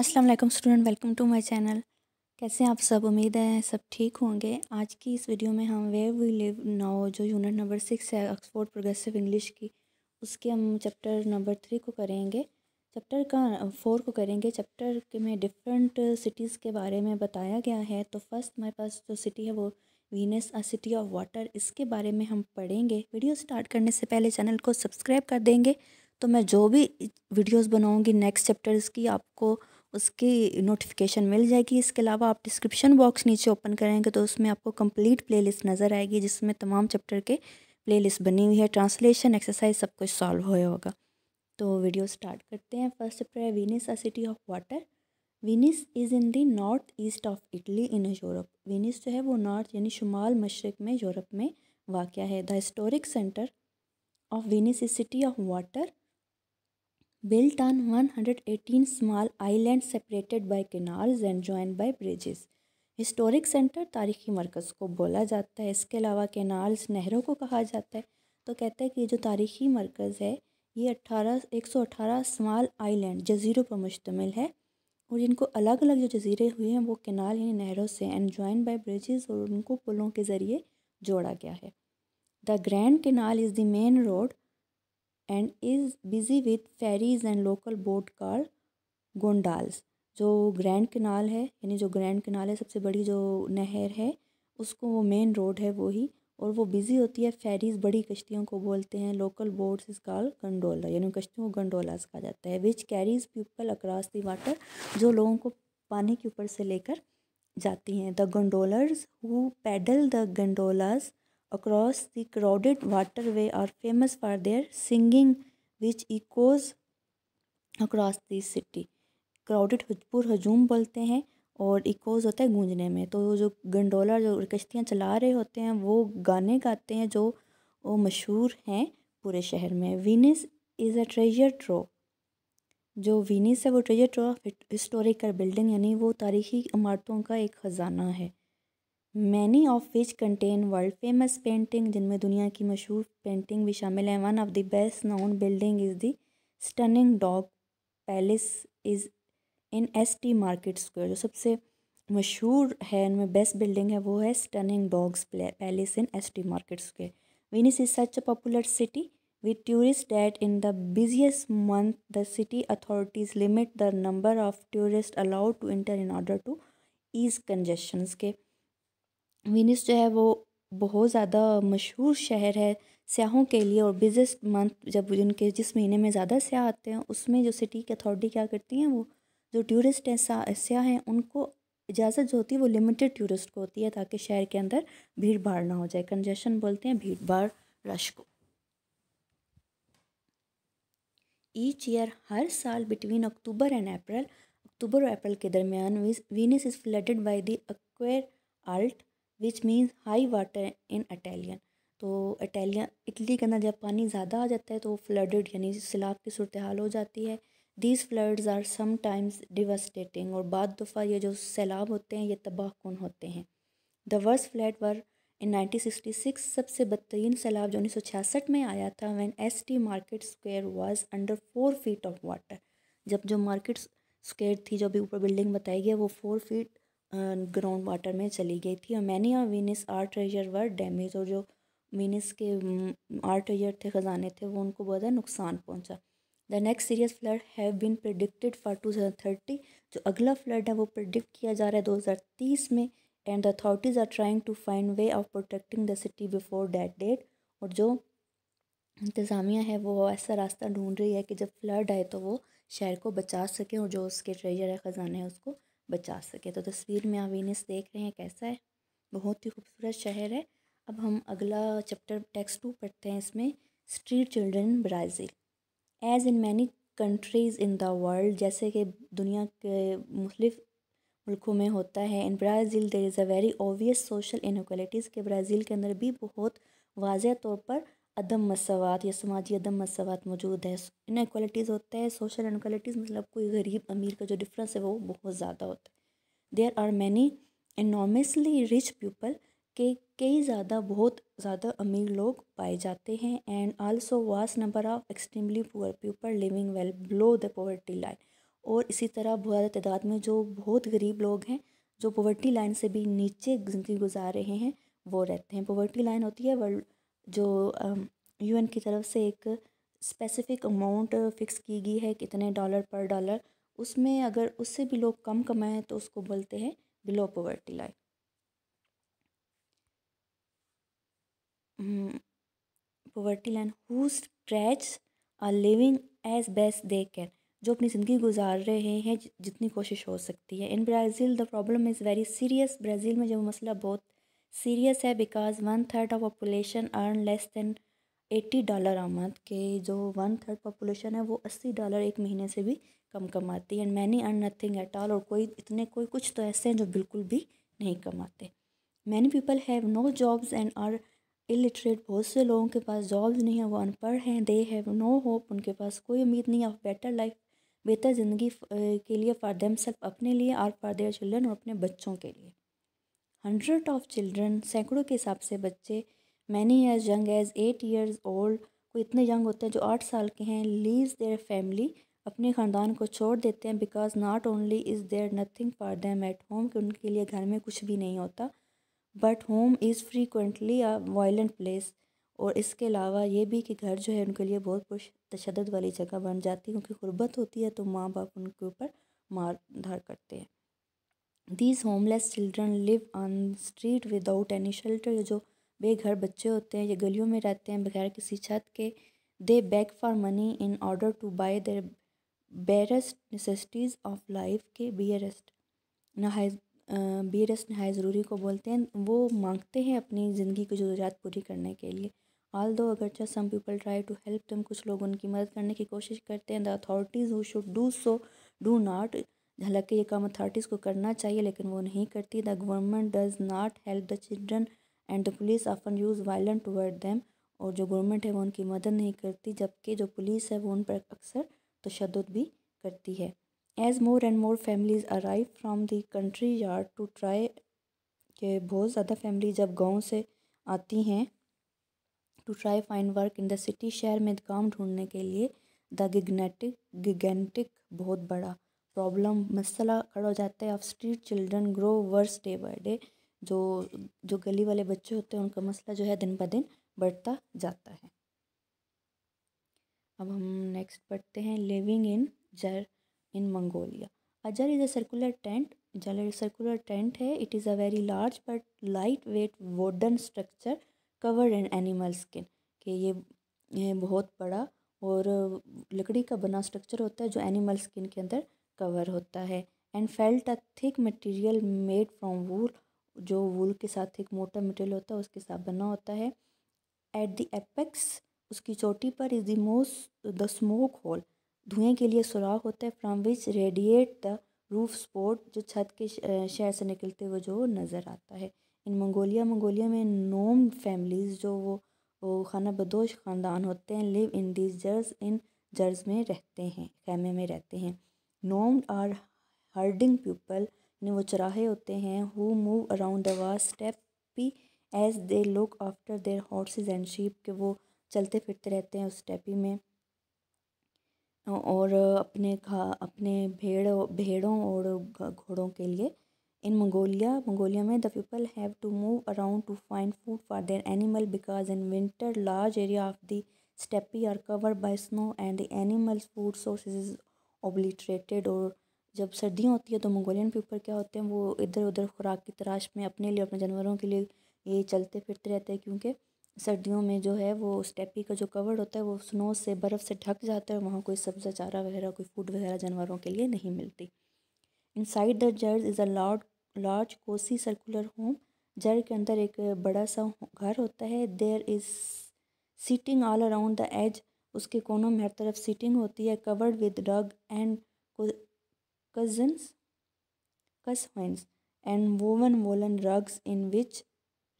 अस्सलाम वालेकुम student welcome to my channel कैसे आप सब उम्मीद है सब ठीक होंगे आज की इस वीडियो में हम वे वी लिव नाओ जो यूनिट नंबर सिक्स है ऑक्सफोर्ड प्रोग्रेसिव इंग्लिश की उसके हम चैप्टर नंबर थ्री को करेंगे चैप्टर का फोर को करेंगे चैप्टर के में डिफरेंट सिटीज़ के बारे में बताया गया है तो फर्स्ट हमारे पास जो सिटी है वो Venice a city of water इसके बारे में हम पढ़ेंगे वीडियो स्टार्ट करने से पहले चैनल को सब्सक्राइब कर देंगे तो मैं जो भी वीडियोस बनाऊंगी नेक्स्ट चैप्टर्स की आपको उसकी नोटिफिकेशन मिल जाएगी इसके अलावा आप डिस्क्रिप्शन बॉक्स नीचे ओपन करेंगे तो उसमें आपको कंप्लीट प्लेलिस्ट नज़र आएगी जिसमें तमाम चैप्टर के प्लेलिस्ट बनी हुई है ट्रांसलेशन एक्सरसाइज सब कुछ सॉल्व होया होगा तो वीडियो स्टार्ट करते हैं फर्स्ट चैप्टर है Venice a city of water Venice is in the north east of Italy in Europe Venice जो है वो नॉर्थ यानी शुमाल मशरक में यूरोप में वाक़ है the historic centre of Venice is city of water built one hundred eighteen small island separated by canals and joined by bridges historic centre तारीखी मरकज़ को बोला जाता है इसके अलावा केनाल्स नहरों को कहा जाता है तो कहते हैं कि जो तारीखी मरकज़ है ये अट्ठारह एक सौ अठारह स्माल आईलैंड जजीरों पर मुश्तमिल है और इनको अलग अलग जो जजीरे हुए हैं वो केनाल यानी नहरों से एंड जॉइन बाई ब्रिजेस और उनको पुलों के ज़रिए जोड़ा गया है the grand canal is the main road and is busy with ferries and local boat car gondolas जो ग्रैंड कनाल है यानी जो ग्रैंड कनाल है सबसे बड़ी जो नहर है उसको वो मेन रोड है वही और वो बिज़ी होती है फेरीज़ बड़ी कश्तियों को बोलते हैं local boats is call gondola यानी कश्तियों को गंडोलास कहा जाता है which carries people across the water जो लोगों को पानी के ऊपर से लेकर जाती हैं the gondoliers who paddle the gondolas across the crowded waterway are famous for their singing which echoes across the city crowded हजपुर हजूम बोलते हैं और इकोज होता है गूंजने में तो जो गंडोला जो कश्तियाँ चला रहे होते हैं वो गाने गाते हैं जो वो मशहूर हैं पूरे शहर में वीनिस इज़ अ ट्रेजर ट्रो जो वीनिस है वो treasure trove of historical building यानी वो तारीखी इमारतों का एक ख़जाना है many of which contain world famous painting जिनमें दुनिया की मशहूर पेंटिंग भी शामिल हैं one of the best known building is the stunning dog palace is in S T market square जो सबसे मशहूर है इनमें बेस्ट बिल्डिंग है वो है stunning dogs palace in S T market square Venice is such a popular city with tourist that in the busiest month the city authorities limit the number of tourist allowed to enter in order to ease congestion के Venice जो है वो बहुत ज़्यादा मशहूर शहर है सयाहों के लिए और बिज़ेस्ट मंथ जब उनके जिस महीने में ज़्यादा सयाह आते हैं उसमें जो सिटी की अथॉरिटी क्या करती हैं वो जो टूरिस्ट हैं सयाह हैं उनको इजाज़त जो होती है वो लिमिटेड टूरिस्ट को होती है ताकि शहर के अंदर भीड़ भाड़ ना हो जाए कंजेशन बोलते हैं भीड़ भाड़ रश को ईच ईयर हर साल बिटवीन अक्टूबर एंड अप्रैल अक्टूबर और अप्रैल के दरमियान Venice is flooded by the आर्ट आल्ट which means high water in Italian तो अटैलियन इटली के अंदर जब पानी ज़्यादा आ जाता है तो फ्लडेड यानी सैलाब की सूरत हाल हो जाती है these floods are sometimes devastating और बाद दफ़ा ये जो सैलाब होते हैं ये तबाह कन होते हैं the worst flood was in 1966 सबसे बदतरीन सैलाब जो उन्नीस में आया था when S T market square was under four feet of water जब जो मार्केट स्क्वेयर थी जो भी ऊपर बिल्डिंग बताई गई वो four feet ground um, water में चली गई थी और मैंने यहाँ Venice art treasure were damage और जो वीनिस के आर्ट अं, ट्रेजर थे ख़जाने थे वो उनको बहुत ज़्यादा नुकसान पहुँचा the next serious flood have been predicted for two thousand thirty जो अगला फ्लड है वो प्रडिक्ट किया जा रहा है दो हज़ार तीस में and the authorities are trying to find way of protecting the city before that date और जो इंतज़ामिया है वो ऐसा रास्ता ढूंढ रही है कि जब फ्लड आए तो वो शहर को बचा सके और जो उसके ट्रेजर है ख़जाना है उसको बचा सके तो तस्वीर में आप वीनस देख रहे हैं कैसा है बहुत ही खूबसूरत शहर है अब हम अगला चैप्टर टेक्स्ट टू पढ़ते हैं इसमें street children Brazil as in many countries in the world जैसे कि दुनिया के मुख्तफ मुल्कों में होता है in Brazil there is a very obvious social inequalities के ब्राज़ील के अंदर भी बहुत वाजह तौर पर अदम मसवात या समाजी अदम मसवात मौजूद है इनक्वालिटीज़ होता है सोशल इनक्वालिटीज़ मतलब कोई गरीब अमीर का जो डिफरेंस है वो बहुत ज़्यादा होता है there are many enormously rich people के कई ज़्यादा बहुत ज़्यादा अमीर लोग पाए जाते हैं and also vast number of extremely poor people living well below the poverty line और इसी तरह बहुत ज़्यादा तादाद में जो बहुत गरीब लोग हैं जो पॉवर्टी लाइन से भी नीचे ज़िंदगी गुजार रहे हैं वो रहते हैं पॉवर्टी लाइन होती है वर्ल्ड जो यू की तरफ से एक स्पेसिफ़िक अमाउंट फ़िक्स की गई है कितने डॉलर पर डॉलर उसमें अगर उससे भी लोग कम कमाएं तो उसको बोलते हैं below poverty line poverty line who scratch are living as best they can जो अपनी ज़िंदगी गुजार रहे हैं जितनी कोशिश हो सकती है in Brazil the problem is very serious Brazil में जब मसला बहुत सीरियस है because one third of population earn less than eighty dollar आमद के जो वन थर्ड पॉपुलेशन है वो अस्सी डॉलर एक महीने से भी कम कमाती है and many earn nothing at all और कोई इतने कोई कुछ तो ऐसे हैं जो बिल्कुल भी नहीं कमाते many people have no jobs and are illiterate बहुत से लोगों के पास जॉब्स नहीं है वो अनपढ़ हैं दे हैव नो होप उनके पास कोई उम्मीद नहीं है ऑफ बेटर लाइफ बेहतर ज़िंदगी के लिए फॉर देम सेल्फ अपने लिए और फॉर देयर चिल्ड्रन और अपने बच्चों के लिए हंड्रेड ऑफ चिल्ड्रन सैकड़ों के हिसाब से बच्चे many as young as eight years old कोई इतने यंग होते हैं जो आठ साल के हैं लीज देयर फैमिली अपने ख़ानदान को छोड़ देते हैं because not only is there nothing for them at home कि उनके लिए घर में कुछ भी नहीं होता but home is frequently a violent place और इसके अलावा ये भी कि घर जो है उनके लिए बहुत कुछ तशद वाली जगह बन जाती है क्योंकि गुर्बत होती है तो माँ बाप उनके ऊपर मार धार करते हैं these homeless children live on street without any shelter ये जो बेघर बच्चे होते हैं ये गलियों में रहते हैं बगैर किसी छत के they beg for money in order to buy their barest necessities of life के बियरेस्ट नहाय बियरेस्ट नहाय ज़रूरी को बोलते हैं वो मांगते हैं अपनी ज़िंदगी की जरूरत पूरी करने के लिए ऑल दो अगरचा some people try to help them कुछ लोग उनकी मदद करने की कोशिश करते हैं the authorities who should do so do not हालांकि ये काम अथॉरिटीज़ को करना चाहिए लेकिन वो नहीं करती the government does not help the children and the police often use violent toward them और जो गवर्नमेंट है वो उनकी मदद नहीं करती जबकि जो पुलिस है वो उन पर अक्सर तशद भी करती है as more and more families arrive from the countryside to try के बहुत ज़्यादा फैमिली जब गाँव से आती हैं to try find work in the city शहर में काम ढूंढने के लिए द गिगनेटिक गिगेंटिक बहुत बड़ा प्रॉब्लम मसला खड़ा हो जाता है of street children grow worse day by day जो जो गली वाले बच्चे होते हैं उनका मसला जो है दिन ब दिन बढ़ता जाता है अब हम नेक्स्ट पढ़ते हैं living in ger in Mongolia a ger is a circular tent जलर सर्कुलर टेंट है it is a very large but lightweight wooden structure covered in animal skin कि ये, ये बहुत बड़ा और लकड़ी का बना स्ट्रक्चर होता है जो एनिमल स्किन के अंदर कवर होता है and felt a thick material made from wool जो वूल के साथ एक मोटा मटेरियल होता है उसके साथ बना होता है एट द एपेक्स उसकी चोटी पर is the most the smoke hole धुएं के लिए सुराख होता है from which radiate the roof support जो छत के शहर से निकलते हुए जो नज़र आता है इन मंगोलिया मंगोलिया में नोम फैमिलीज़ जो वो वो खाना बदोश ख़ानदान होते हैं लिव इन दिस जर्स इन जर्ज में रहते हैं खैमे में रहते हैं नोन आर हर्डिंग पीपल ने वो चराहे होते हैं who move around the vast steppe as they look after their horses and sheep के वो चलते फिरते रहते हैं उस स्टेपी में और अपने खा अपने भेड़ भेड़ों और घोड़ों के लिए इन मंगोलिया मंगोलिया में the people have to move around to find food for their animal because in winter large area of the steppe are cover by snow and the animals food sources obliterated और जब सर्दियाँ होती है तो Mongolian people क्या होते हैं वो इधर उधर खुराक की तराश में अपने लिए अपने जानवरों के लिए ये चलते फिरते रहते हैं क्योंकि सर्दियों में जो है वो स्टेपी का जो कवर होता है वो स्नो से बर्फ़ से ढक जाता है वहाँ कोई सब्ज़ा चारा वगैरह कोई फूड वगैरह जानवरों के लिए नहीं मिलती inside the ger is a lard large cosy circular home ger के अंदर एक बड़ा सा घर होता है there is seating all around the edge उसके कोनों में हर तरफ सीटिंग होती है कवर्ड विद डग and cushions cushions woven woollen rugs in which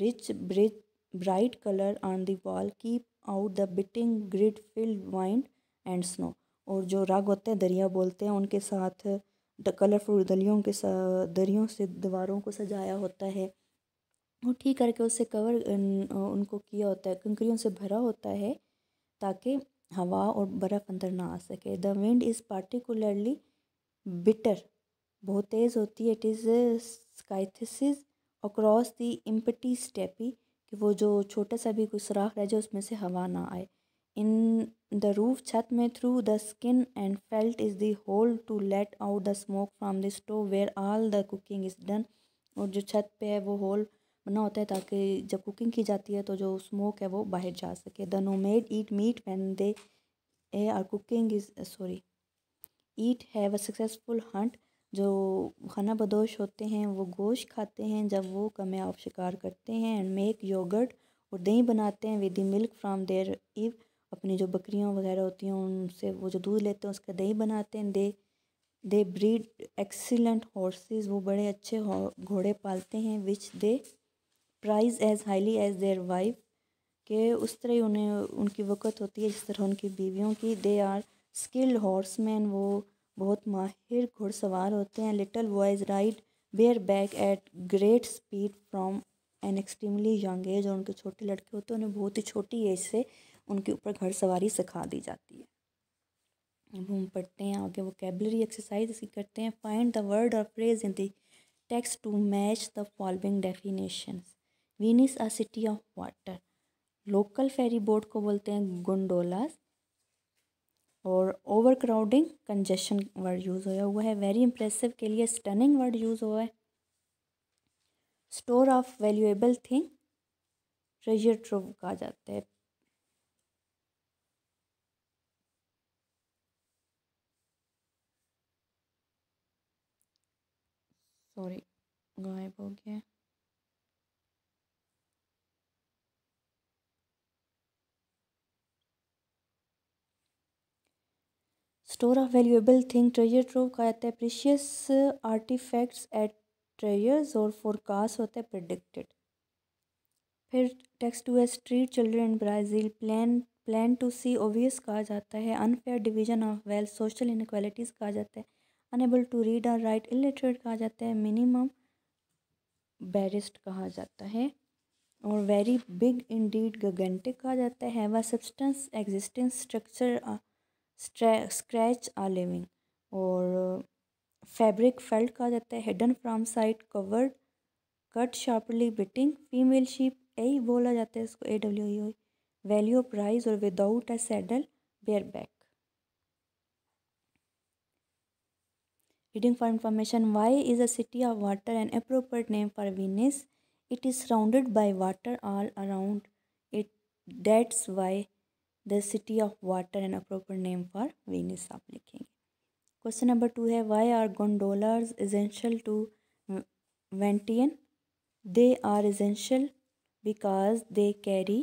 rich bridge bright colour on the wall keep out the biting grid field wind and snow और जो रग होते हैं दरिया बोलते हैं उनके साथ कलरफुल दलियों के दरियों से दीवारों को सजाया होता है और ठीक करके उससे कवर उनको किया होता है कंकरियों से भरा होता है ताकि हवा और बर्फ़ अंदर ना आ सके the wind is particularly bitter बहुत तेज़ होती है इट इज़ स्काइथिस अक्रॉस दी इम्पटी स्टेपी कि वो जो छोटा सा भी कोई सुराख रह जाए उसमें से हवा ना आए इन द रूफ छत में through the skin and felt is the hole to let out the smoke from the stove where all the cooking is done और जो छत पे है वो होल बना होता है ताकि जब कुकिंग की जाती है तो जो स्मोक है वो बाहर जा सके the nomad eat meat when they are cooking is sorry eat have a successful hunt जो खाना बदोश होते हैं वो गोश्त खाते हैं जब वो कमयाब शिकार करते हैं एंड मेक योगर्ट और दही बनाते हैं विद मिल्क फ्राम देयर इव अपनी जो बकरियाँ वगैरह होती हैं उनसे वो जो दूध लेते हैं उसका दही बनाते हैं they they breed excellent horses वो बड़े अच्छे घोड़े पालते हैं which they prize as highly as their wife के उस तरह ही उन्हें उनकी वक़्त होती है जिस तरह उनकी बीवियों की they are skilled horseman वो बहुत माहिर घुड़सवार होते हैं little boys ride bareback at great speed from an extremely young age और उनके छोटे लड़के होते हैं उन्हें बहुत ही छोटी एज से उनके ऊपर घड़सवारी सिखा दी जाती है अब हम पढ़ते हैं आगे वो कैबलरी एक्सरसाइज करते हैं find the word or phrase in the text to match the following definitions Venice a city of water local ferry boat को बोलते हैं गुंडोलास और overcrowding congestion word use होया हुआ है वेरी इंप्रेसिव के लिए स्टनिंग वर्ड यूज़ हुआ है store of valuable thing treasure trove कहा जाता है सॉरी गायब हो गया store of valuable thing treasure trove कहा जाता है प्रीशियस आर्टिफैक्ट्स एट ट्रेजर्स और फोरकास्ट होता है प्रडिक्टेड फिर टू हुआ street children Brazil plain plain to see obvious कहा जाता है unfair division of wealth social inequalities कहा जाता है अनेबल टू रीड और राइट इलिटरेट कहा जाता है मिनिमम बैरिस्ट कहा जाता है और very big indeed gigantic कहा जाता है have substance existence structure scratch are living और फैब्रिक फेल्ट कहा जाता है hidden from side covered cut sharply biting female sheep यही बोला जाता है इसको A W E value prize और without a saddle bareback reading for information why is a city of water and appropriate name for Venice it is surrounded by water all around it that's why the city of water an appropriate name for venus aap likhenge question number 2 hai why are gondolas essential to ventian they are essential because they carry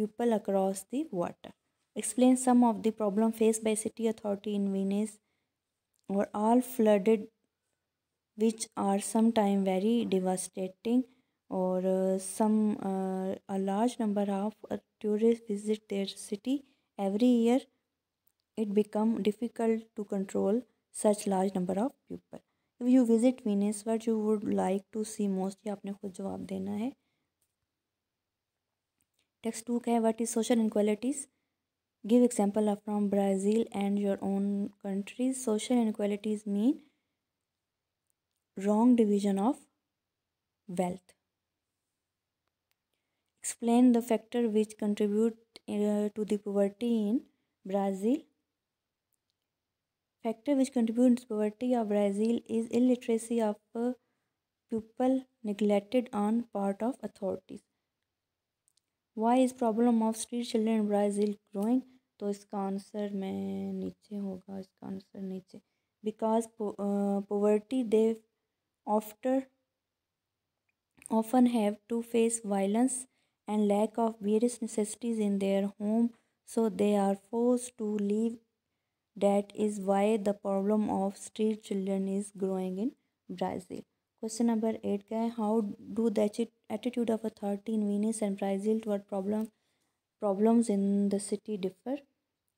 people across the water explain some of the problem faced by city authority in venus were all flooded which are sometimes very devastating और some a large number of tourist visit their city every year it become difficult to control such large number of people if you visit Venice what you would like to see mostly ये आपने खुद जवाब देना है text two कह what is social inequalities give example are from Brazil and your own countries social inequalities mean wrong division of wealth Explain the factor which contribute uh, to the poverty in Brazil. Factor which contributes to poverty of Brazil is illiteracy of uh, people neglected on part of authorities. Why is problem of street children in Brazil growing? तो इसका answer मैं नीचे होगा इसका answer नीचे because poverty they after often have to face violence and lack of various necessities in their home so they are forced to leave that is why the problem of street children is growing in brazil question number 8 ka how do the attitude of authority in venice and brazil toward problem problems in the city differ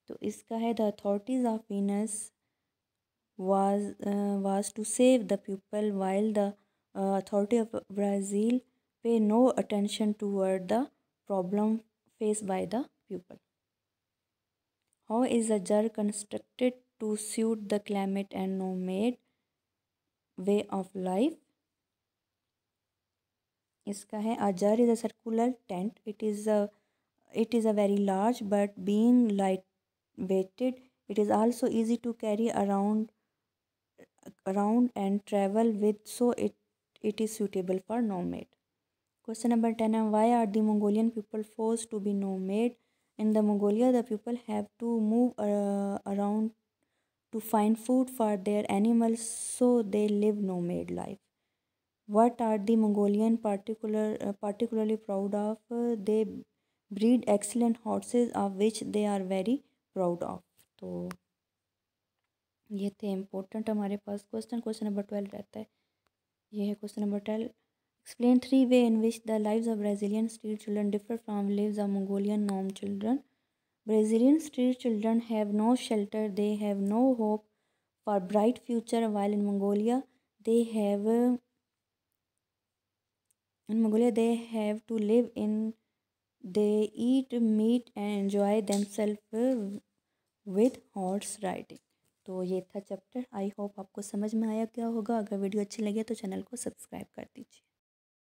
तो इसका the authorities of Venice was was to save the people while authority of brazil Brazil pay no attention toward the problem faced by the people. How is a jar constructed to suit the climate and nomad way of life? इसका है a jar is a circular tent. It is a it is a very large but being light weighted, it is also easy to carry around around and travel with so it it is suitable for nomad. Question number ten है why are the Mongolian people force to be nomad in the Mongolia the people have to move around to find food for their animals so they live nomad life what are the Mongolian particular particularly proud of they breed excellent horses of which they are very proud of तो ये थे important हमारे पास question question number twelve रहता है ये है question number twelve Explain three way in which the lives of Brazilian street children differ from lives of Mongolian norm children. Brazilian street children have no shelter, they have no hope for bright future while in Mongolia they have in Mongolia they have to live in they eat meat and enjoy themselves with horse riding. तो ये था chapter I hope आपको समझ में आया क्या होगा अगर वीडियो अच्छी लगे तो चैनल को सब्सक्राइब कर दीजिए